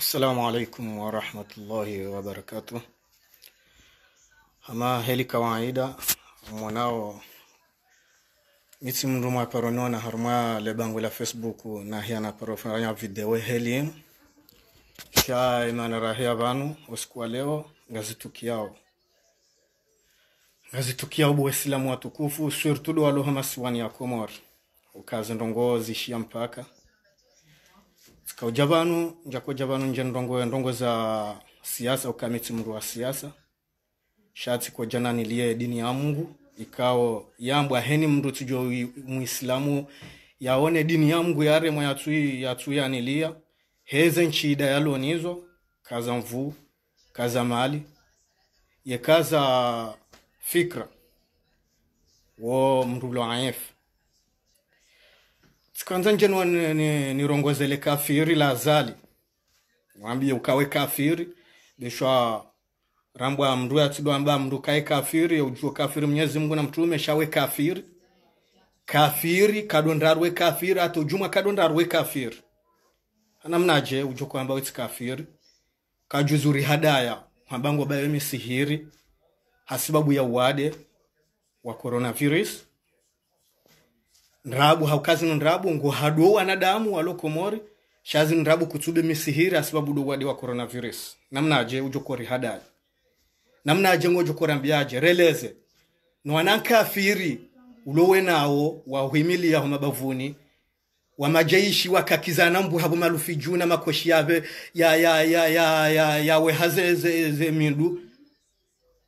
ಅಸ್ಸಲಾಮು alaikum warahmatullahi wabarakatuh. Ama heli kawaida mwanao miti mruma parono na harma le bango la Facebook na hia na parofanya video heli sha imana rahia banu usiku tukiao ngazi ngazitukiao ngazitukiao buwaislamu watukufu surtudu waluha masiwani ya Komor ukazi ndongozi shia mpaka sikauja vanu njakuja vanu nje ndongo ndongo za siasa ukamiti mndu wa siasa shati koja nanilie dini ya mungu ikao yambwa heni mndu tujua muislamu yaone dini ya mungu mwa yatui yatui anilia heze nchida yalonizo kaza mvuu kaza mali yekaza fikra wo mndu lo aefu kwanza njeni nirongozele kafiri la azali wambie ukawe kafiri bishwa rambwa mndu atsidwamba mndu kae kafiri ujue kafiri Mwenyezi Mungu na mtume shawe kafiri kafiri kadondarwe kafiri hata juma kadondarwe kafiri anamnaje ujue kwamba wetsi kafiri kajuzuri hadaya mabango bayo misihiri hasibabu ya uwade wa coronavirus nrabu haukazino nrabu ngu haduo wanadamu walokomori shazi nrabu kutube misihiri asibabu dowadi wa coronavirus namna namnaje ujokori hadaji jokora mbiaje releze no afiri ulowe nao wa uhimili ya mabavuni wa majeishi wa wakakizana mbu habu malufi juna makoshi yave ya ya ya ya ya ya yawe hazeze mindu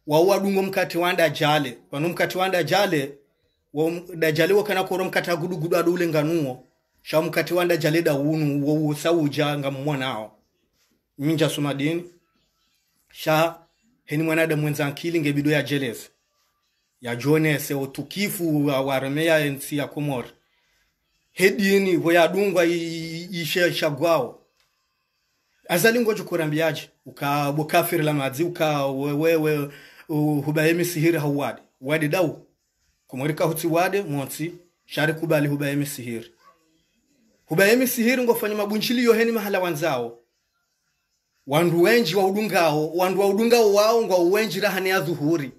wa wadungo mkati wanda jale pano mkati wanda jale dajale wo kana korom kata gudu gudu adu ule nganuo shamu kati wanda jale da unu wo sauja nga mwanao minja suma sha heni mwana da mwenza nkili nge ya jeles ya jone se tukifu wa warmea ensi ya komor hedini vo ya dungwa ishe shagwao azalingo jukurambiaje uka bukafiri la madzi uka wewe hubahemi sihiri hawadi wadi dau kumwirika hutsi wade motsi shari kubali hubayeme sihiri hubayeme sihiri ngofanya mabunjilio heni mahala wanzao wandu wenji wa udungao wandu wa udungao wao ngwa uwenji rahane ya dhuhuri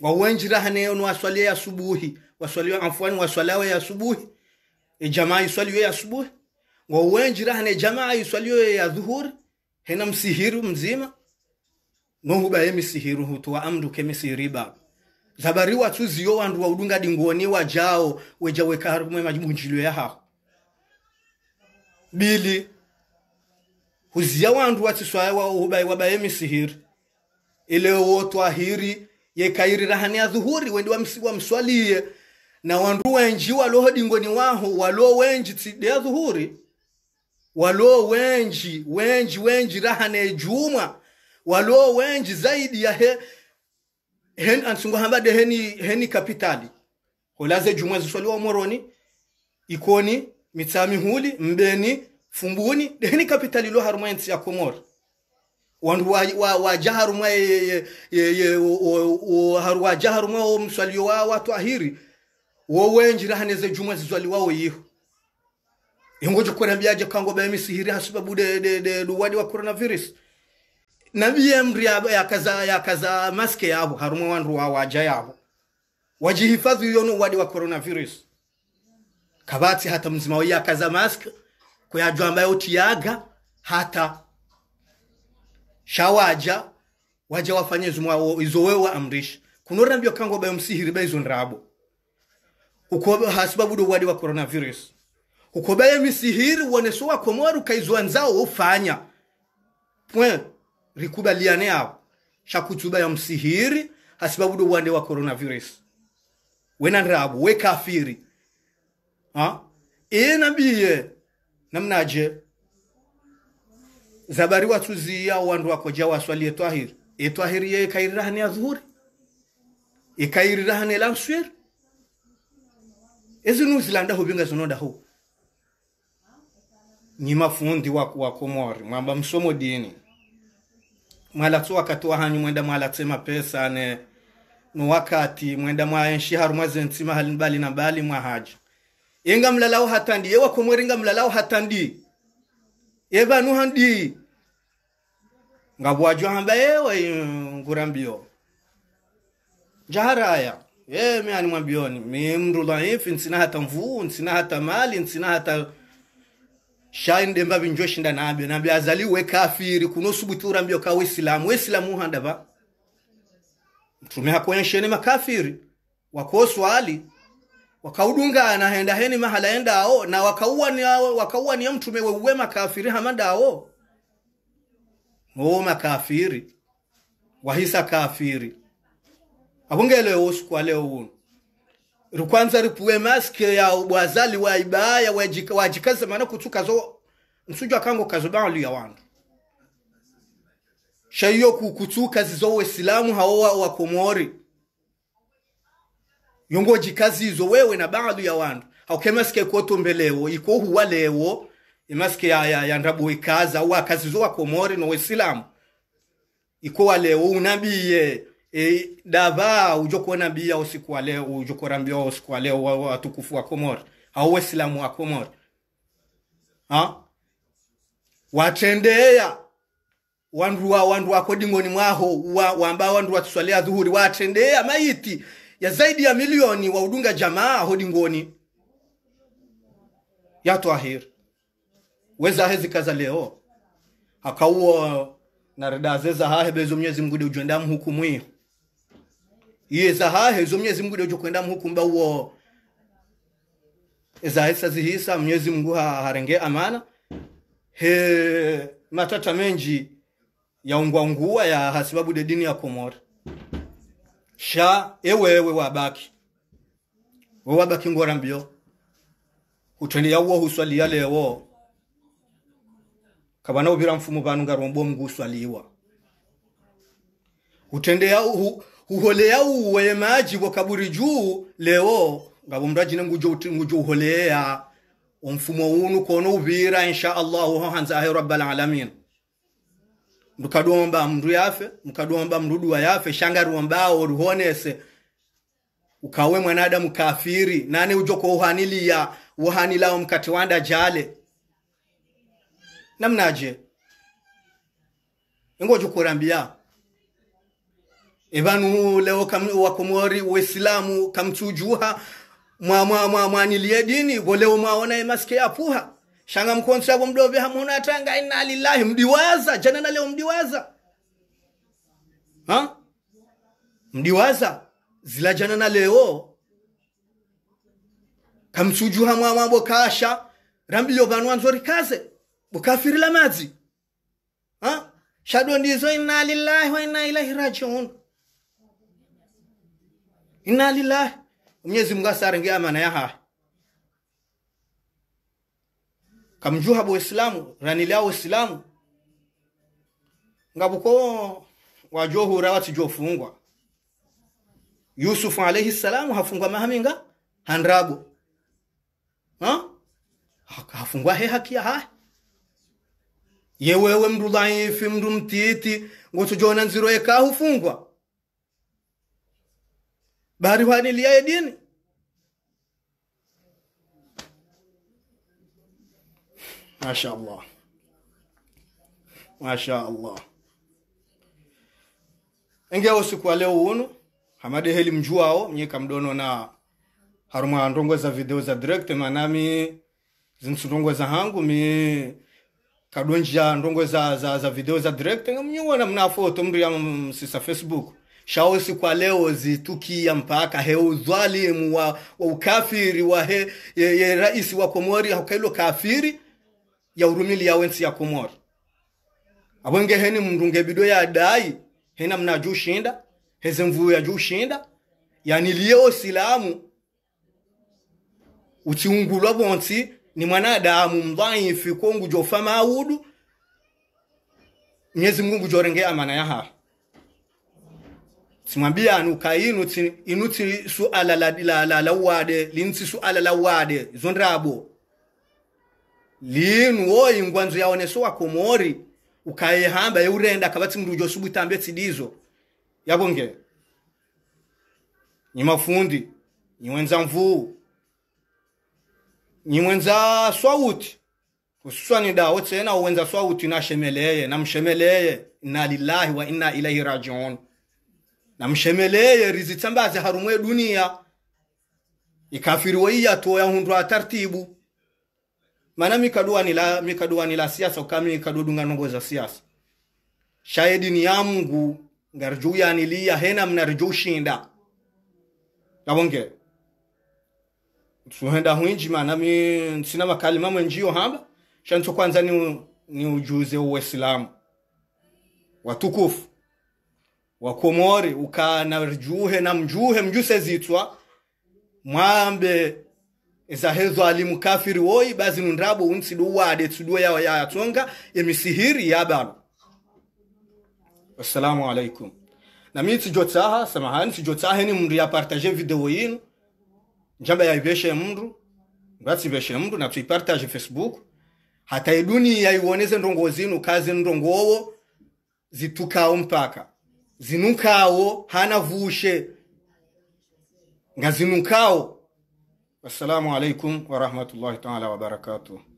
ngwa uwenji rahane yo nwaswalia ya subuhi waswalia afwani waswalawe ya subuhi e jamaa iswaliwe ya subuhi ngwa uwenji rahane jamaa iswaliwe ya dhuhuri hena msihiru mzima nohubayeme sihiru hutuwa amdu keme sihiriba zabari watu ziyo wandu waudungadi wa wajao weja wekarumwe njilu ya haho bili huziya wandu wa uhubai wabaye misihiri ile rahani ya adhuhuri wendi wamswalie na wandu wenji waloho dingoni waho walo wenji ya adhuhuri walo wenji wenji wenji ya jumwa walo wenji zaidi ya he hen an sungo hambade heni heni kapitali jumwe jumwa zishwaliwa moroni ikoni mitsami huli mbeni fumbuni deheni kapitali lo harumwa nsi ya komora wandu wa wa, wa jaharumwa ye, ye, ye, o, o, haru wa jaharumwa o mswalio wa watu ahiri wo wenjira haneze jumwa zizwaliwa o yiho ingoje kurambia je kango be misihiri hasibabu de de, de luwadi wa coronavirus na bm ya kaza maske yabo harumwe wandu wa waja yabo wajihifadhi uyo wadi wa coronavirus kabati hata mzima we kaza mask kuyajwa ambayo tiyaga hata shawaja waja wafanye zumwa izo wewe amrish kunora ndio kango bayo msihiri bezo ndrabo uko hasibabu do wadi wa coronavirus uko bayo misihiri woneso wakomora ukaizwa nzao ufanya point rikubaliane awo shakutsuba ya msihiri hasibabudo uwande wa coronavirus wena ndrabu we kafiri ha ena nabiye namnaje zabari watsuziya wandu wakoja waswali etwahiri etwahiri ye ikairirahane ya dhuhuri ikairirahane e, lansweri ezi nuzilanda hubinga zinoda hu nyimafundi wakomori mwamba msomo dini mwalatsu wakati wahanyu mwenda mwalatsema pesa ne no wakati mwenda mwaenshi haru mwazentsima hali mbali na bali mwahaja inga mlalao hatandi yewa komweringa mlalao hatandi nuhandi handi ngabwajwa hamba yewe ngurambio njaharaya ye miani mwambioni mimrula ifi nsina hata mvuu nsina hata mali nsina hata shayinde mbabi njoshinda nabyo nabyo azaliwe kafiri subutura mbyo ka wesilamu wesilamu uhanda va mtume hakuonyesheni makafiri wako swali wakaudungana henda heni mahala endao na wakauania wakauania mtume weuwe makafiri hamadao oo oh, makafiri wahisa kafiri abungelewo leo uno rukwanza ripuwe maske ya bwazali wa ibaya wajikaze mana kutu kazo nsujo akango kazo bango liya wandu shaiyo kukutu kazi zo wesilamu haowa wa komori yungo jikazi izo wewe na banlu ya wandu maske koto mbelewo iko huwa lewo imaske ya, ya, ya ndabu ikaza wa kazi zo wa komori no silamu iko wa lewo unabiye e, dava ujokuona bia usiku wa leo ujokurambia usiku wa leo watukufu wa Komor au waislamu wa Komor ha watendea wandu wa wandu wa kodingoni mwaho wa, wamba wandu watuswalia dhuhuri watendea maiti ya zaidi ya milioni waudunga jamaa hodingoni yatwahir weza hezi kaza leo akauo naredaze za hahebezo mwezi mgudi mgude hukumu hiyo yezahahe hezo mnyezi mungu leo jokwenda mhukumba eza hesa zihisa mnyezi mungu harenge amana he matata menji yaungwaungua ya hasibabu de dini ya komora sha ewewe wabaki wewabaki ngora mbio uo huswali huswalia lewo kabana uvira mfumu banu ngarombo mngu ya utendea huholea uwe maji kaburi juu leo ngabo mndu ajine ngujo uholeya umfumo unu kono uvira insha allahu rabbal alamin ndukadomba mndu yafe mkadomba mrudu wa yafe shangaruombao ruhonese ukawe mwanadamu kafiri nane ujoko uhaniliya uhanilao mkati wanda jale namnaje jukurambia evanu leo kam, wa wakomori uislamu kamchujuha mwa mwa mwa mwaniliye dini maona maske ya puha shanga mkontrabo mdove hamuna tanga inna lillahi mdiwaza jana na leo mdiwaza ha mdiwaza zila jana na leo kamchujuha mwa mwamwa bokasha yo banu anzori kaze bokafirila madzi ha shado ndizo inna lillahi wa inna ilaihi rajiun inna lillahi mwenyezi mungu asarenge amana yaha kamjuha bo islamu ranila wo islamu ngabuko wajohura wati jofungwa yusufu alaihi salamu hafungwa mahaminga handrabo ha? hafungwa he haki ha yewewe mndu mrumtiti mndu mtiti ngotujona nziro yekahufungwa bari waaniliaye dini Masha Allah. Masha Allah. Ingawa leo uno hamade heli mjuao mnyika mdono na haruma ndongo za video za direct manami zinsundongo za hangu mi kadonja ndongo za za, za video za direct ngamnyuwa mnafoto mna ya msisa Facebook shausi kwa leo zitukia mpaka heudhalimu wa, wa ukafiri wa he, ye, ye rais wa komori haukailo kafiri ya urumili ya komori abwenge heni mrunge bido ya dai hena mna juu shinda heze mvuu ya juu shinda yani liyo silamu uchiungulwa bonsi ni mwanadamu mdhaifu kongu jofa maudu mnyezi mungu jorengea maana ya haa simwambie anu kayinutsi inutsi suala la la la wade linsi suala wade zondrabo linu woyingwa nzu yaoneso wakomori ukayihamba yeurenda akabatsi mrujo subutambe tsidizo yabonge nyimafundi nyiwenza mvuu nyiwenza swauti ususwani dawo tsena uwenza swauti nashemeleye namshemeleye na lillahi wa inna ilaihi rajiun namshemeleye rizitsambaze harumwe dunia ikafiriwa iya ya hundu atartibu mana ni la ni la siasa mikadua dunga nongo za siasa shahidi ni yangu ngarju ya nilia hena mnarju shinda nabonge tuhenda huinji mana mi sina makalima mwenjio hamba shanzo kwanza ni, ni ujuze uislamu watukufu wakomori ukana rjuhe na mjuhe mjuse zitwa mwambe ezahezo alimu kafiri woi bazi nundrabo unsiduwade tsuduwe ya yayatonga emisihiri yabalu wassalamu alaikum na mii tijotaha samahani tijotaha ni tijotaheni ya partaje video inu njamba ya mru mbati ngatsibeshe mru na tuipartaje facebook hata iduni ya iwoneze nrongo zinu kazi ndongowo zituka umpaka zinukao hana vushe hanavushe ngazinukawo wassalamu alaikum warahmatullahi taala wabarakatuh